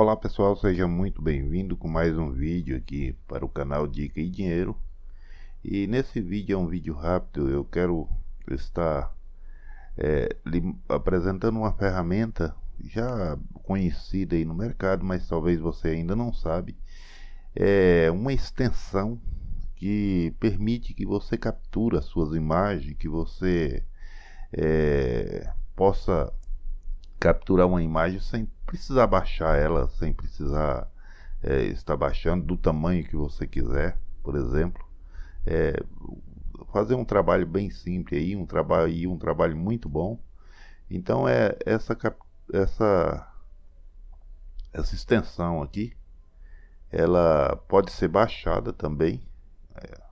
Olá pessoal, seja muito bem-vindo com mais um vídeo aqui para o canal Dica e Dinheiro e nesse vídeo é um vídeo rápido, eu quero estar é, apresentando uma ferramenta já conhecida aí no mercado, mas talvez você ainda não sabe é uma extensão que permite que você capture suas imagens, que você é, possa capturar uma imagem sem precisar baixar ela, sem precisar é, estar baixando do tamanho que você quiser, por exemplo. É, fazer um trabalho bem simples aí, um trabalho e um trabalho muito bom. Então é essa essa essa extensão aqui, ela pode ser baixada também. É,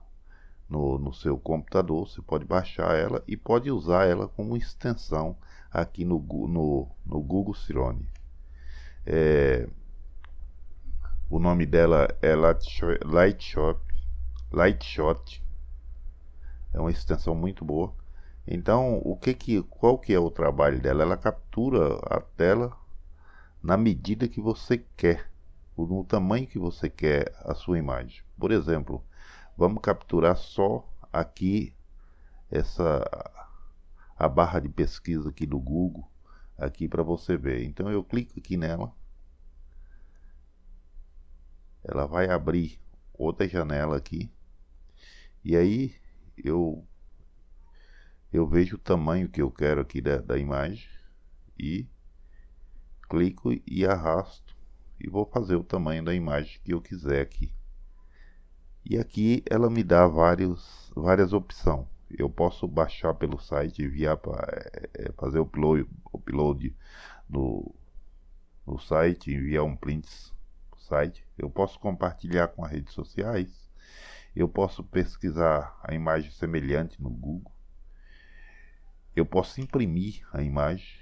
no, no seu computador, você pode baixar ela e pode usar ela como extensão aqui no, no, no Google Chrome. É, o nome dela é Lightshot, Lightshot. É uma extensão muito boa. Então, o que que, qual que é o trabalho dela? Ela captura a tela na medida que você quer, no tamanho que você quer a sua imagem. Por exemplo, Vamos capturar só aqui essa a barra de pesquisa aqui do Google aqui para você ver. Então eu clico aqui nela. Ela vai abrir outra janela aqui. E aí eu eu vejo o tamanho que eu quero aqui da, da imagem e clico e arrasto e vou fazer o tamanho da imagem que eu quiser aqui. E aqui ela me dá vários, várias opções. Eu posso baixar pelo site, enviar para é, é, fazer o upload, upload no, no site, enviar um print no site. Eu posso compartilhar com as redes sociais. Eu posso pesquisar a imagem semelhante no Google. Eu posso imprimir a imagem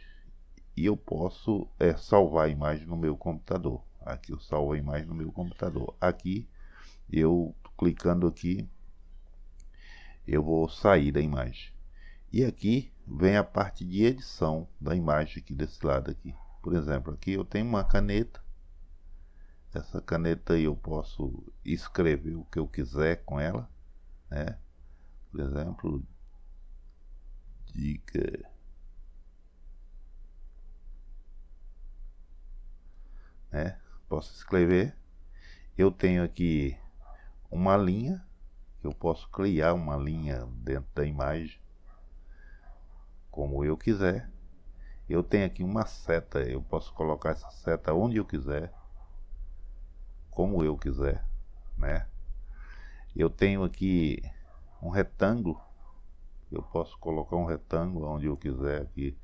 e eu posso é, salvar a imagem no meu computador. Aqui eu salvo a imagem no meu computador. Aqui eu Clicando aqui, eu vou sair da imagem. E aqui vem a parte de edição da imagem aqui desse lado aqui. Por exemplo, aqui eu tenho uma caneta. Essa caneta aí eu posso escrever o que eu quiser com ela, né? Por exemplo, diga né? Posso escrever. Eu tenho aqui uma linha, eu posso criar uma linha dentro da imagem, como eu quiser. Eu tenho aqui uma seta, eu posso colocar essa seta onde eu quiser, como eu quiser, né? Eu tenho aqui um retângulo, eu posso colocar um retângulo onde eu quiser aqui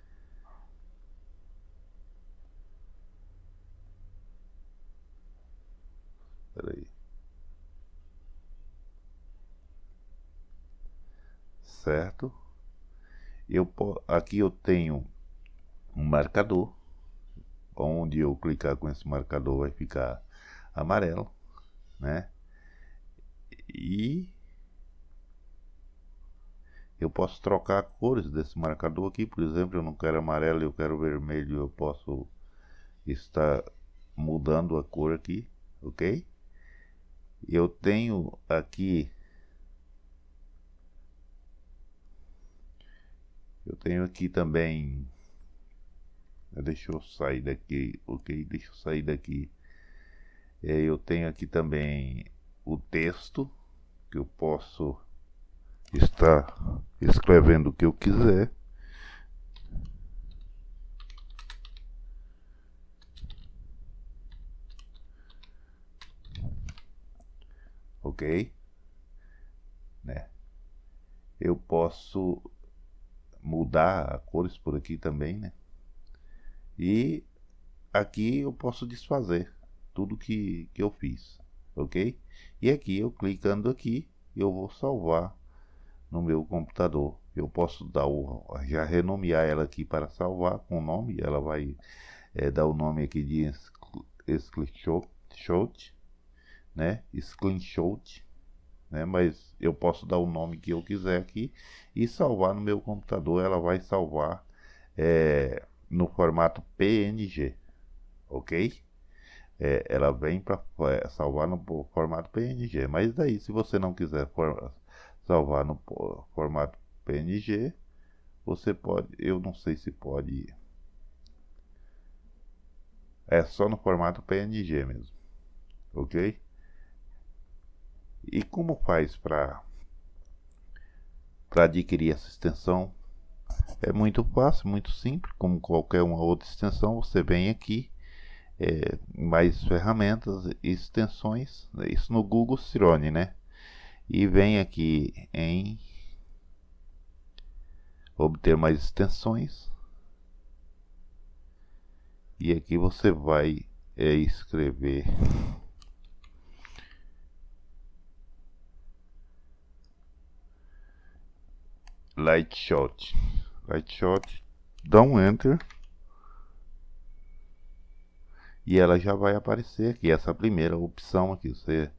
certo? Eu, aqui eu tenho um marcador, onde eu clicar com esse marcador vai ficar amarelo, né? E eu posso trocar cores desse marcador aqui, por exemplo, eu não quero amarelo, eu quero vermelho, eu posso estar mudando a cor aqui, ok? Eu tenho aqui Eu tenho aqui também. Ah, deixa eu sair daqui, ok? Deixa eu sair daqui. É, eu tenho aqui também o texto que eu posso estar escrevendo o que eu quiser. ok? Né? Eu posso mudar a cores por aqui também, né? E aqui eu posso desfazer tudo que, que eu fiz, ok? E aqui eu clicando aqui, eu vou salvar no meu computador. Eu posso dar o, já renomear ela aqui para salvar com o nome. Ela vai é, dar o nome aqui de screenshot, né? Screenshot né? Mas eu posso dar o nome que eu quiser aqui e salvar no meu computador. Ela vai salvar é, no formato PNG, ok? É, ela vem para é, salvar no formato PNG. Mas daí, se você não quiser for, salvar no formato PNG, você pode. Eu não sei se pode. É só no formato PNG mesmo, ok? E como faz para para adquirir essa extensão? É muito fácil, muito simples, como qualquer uma outra extensão, você vem aqui é, mais ferramentas extensões, né? isso no Google Cirone, né? E vem aqui em obter mais extensões. E aqui você vai é, escrever light shot light shot dá um enter e ela já vai aparecer aqui essa primeira opção aqui você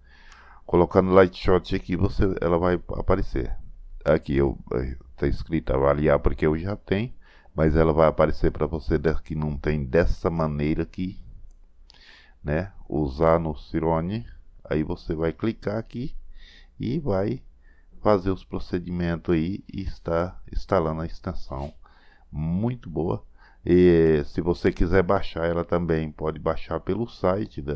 colocando light shot aqui você ela vai aparecer aqui eu eh, tá escrita avaliar porque eu já tenho mas ela vai aparecer para você que não tem dessa maneira aqui né usar no Cirone aí você vai clicar aqui e vai fazer os procedimentos aí e está instalando a extensão muito boa. E se você quiser baixar ela também, pode baixar pelo site da,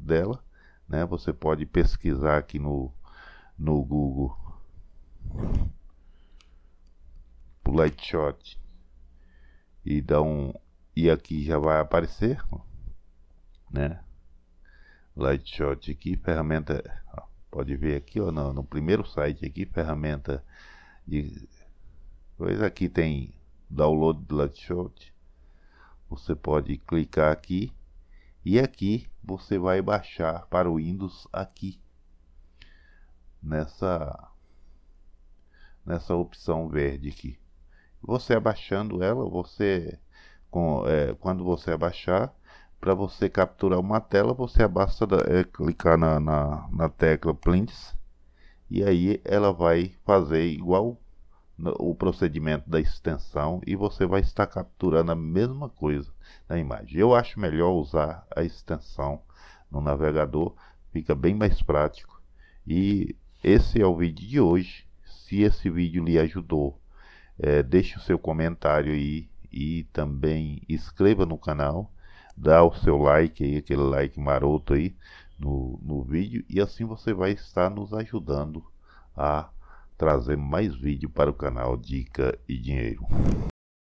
dela, né? Você pode pesquisar aqui no, no Google o Lightshot e dá um e aqui já vai aparecer, né? Lightshot aqui, ferramenta ó, Pode ver aqui ó, no, no primeiro site aqui, ferramenta de Aqui tem download Bloodshot. Você pode clicar aqui e aqui você vai baixar para o Windows aqui nessa nessa opção verde aqui. Você abaixando ela, você com, é, quando você abaixar, para você capturar uma tela, você basta é, clicar na, na, na tecla Prints e aí ela vai fazer igual o procedimento da extensão e você vai estar capturando a mesma coisa na imagem. Eu acho melhor usar a extensão no navegador, fica bem mais prático. E esse é o vídeo de hoje. Se esse vídeo lhe ajudou, é, deixe o seu comentário aí e também inscreva no canal dá o seu like aí, aquele like maroto aí no, no vídeo e assim você vai estar nos ajudando a trazer mais vídeo para o canal Dica e Dinheiro.